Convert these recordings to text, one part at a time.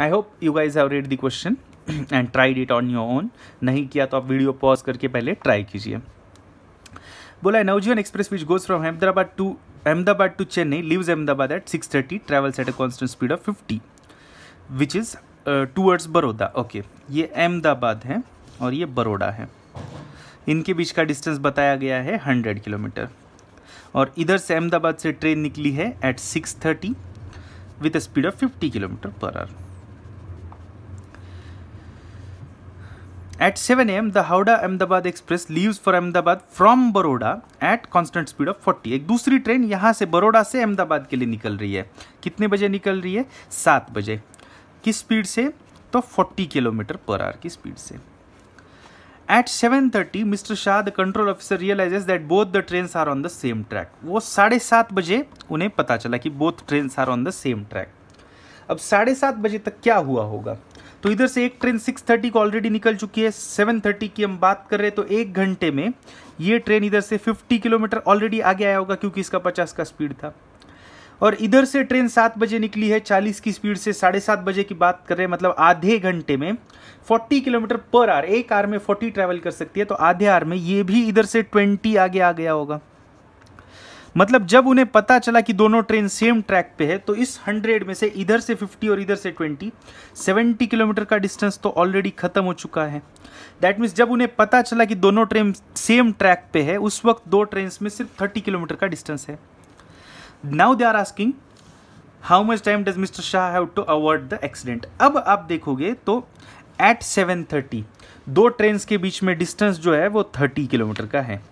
I hope you guys have read the question and tried it on your own नहीं किया तो आप video pause करके पहले ट्राई कीजिए बोला है Navjivan express which goes from Ahmedabad to Ahmedabad to Chennai leaves Ahmedabad at six thirty travels at a constant speed of fifty which is towards Baroda okay ये अहमदाबाद है और ये बड़ोड़ा है इनके बीच का डिस्टेंस बताया गया है हंड्रेड किलोमीटर और इधर से अहमदाबाद से ट्रेन निकली है at six thirty with speed of fifty kilometre per hour At 7 am, the Howrah Ahmedabad Express leaves for Ahmedabad from Baroda at constant speed of 40. एक दूसरी ट्रेन यहाँ से बड़ोड़ा से अहमदाबाद के लिए निकल रही है कितने बजे निकल रही है सात बजे किस स्पीड से तो 40 किलोमीटर पर आवर की स्पीड से at seven thirty mister Shah the control officer realises that both the train are on the same track वो साढ़े सात बजे उन्हें पता चला कि both train are on the same track अब साढ़े सात बजे तक क्या हुआ होगा तो इधर से एक ट्रेन 6:30 को ऑलरेडी निकल चुकी है 7:30 की हम बात कर रहे हैं तो एक घंटे में ये ट्रेन इधर से 50 किलोमीटर ऑलरेडी आगे आया होगा क्योंकि इसका 50 का स्पीड था और इधर से ट्रेन सात बजे निकली है चालीस की स्पीड से साढ़े सात बजे की बात कर रहे हैं मतलब आधे घंटे में फोर्टी किलोमीटर पर आर एक आर में फोर्टी ट्रैवल कर सकती है तो आधे आर में ये भी इधर से ट्वेंटी आगे आ गया होगा मतलब जब उन्हें पता चला कि दोनों ट्रेन सेम ट्रैक पे है तो इस हंड्रेड में से इधर से फिफ्टी और इधर से ट्वेंटी सेवेंटी किलोमीटर का डिस्टेंस तो ऑलरेडी ख़त्म हो चुका है दैट मीन्स जब उन्हें पता चला कि दोनों ट्रेन सेम ट्रैक पे है उस वक्त दो ट्रेन में सिर्फ थर्टी किलोमीटर का डिस्टेंस है now they are asking how much time does mister Shah have to avoid the accident अब आप देखोगे तो एट सेवन थर्टी दो ट्रेन के बीच में डिस्टेंस जो है वो थर्टी किलोमीटर का है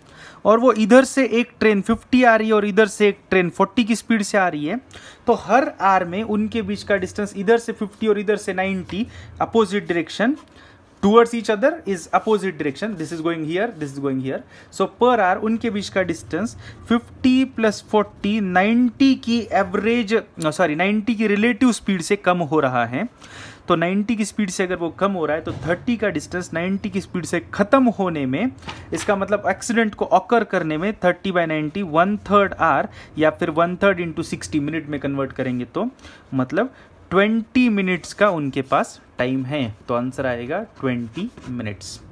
और वो इधर से एक ट्रेन 50 आ रही है और इधर से एक ट्रेन 40 की स्पीड से आ रही है तो हर आर में उनके बीच का डिस्टेंस इधर से 50 और इधर से 90 opposite direction towards each other is opposite direction this is going here this is going here so पर आर उनके बीच का डिस्टेंस 50 प्लस 40 90 की एवरेज सॉरी 90 की रिलेटिव स्पीड से कम हो रहा है तो 90 की स्पीड से अगर वो कम हो रहा है तो 30 का डिस्टेंस 90 की स्पीड से ख़त्म होने में इसका मतलब एक्सीडेंट को ऑकर करने में 30 by ninety one third hour या फिर one third into sixty minute में कन्वर्ट करेंगे तो मतलब 20 मिनट्स का उनके पास टाइम है तो आंसर आएगा 20 मिनट्स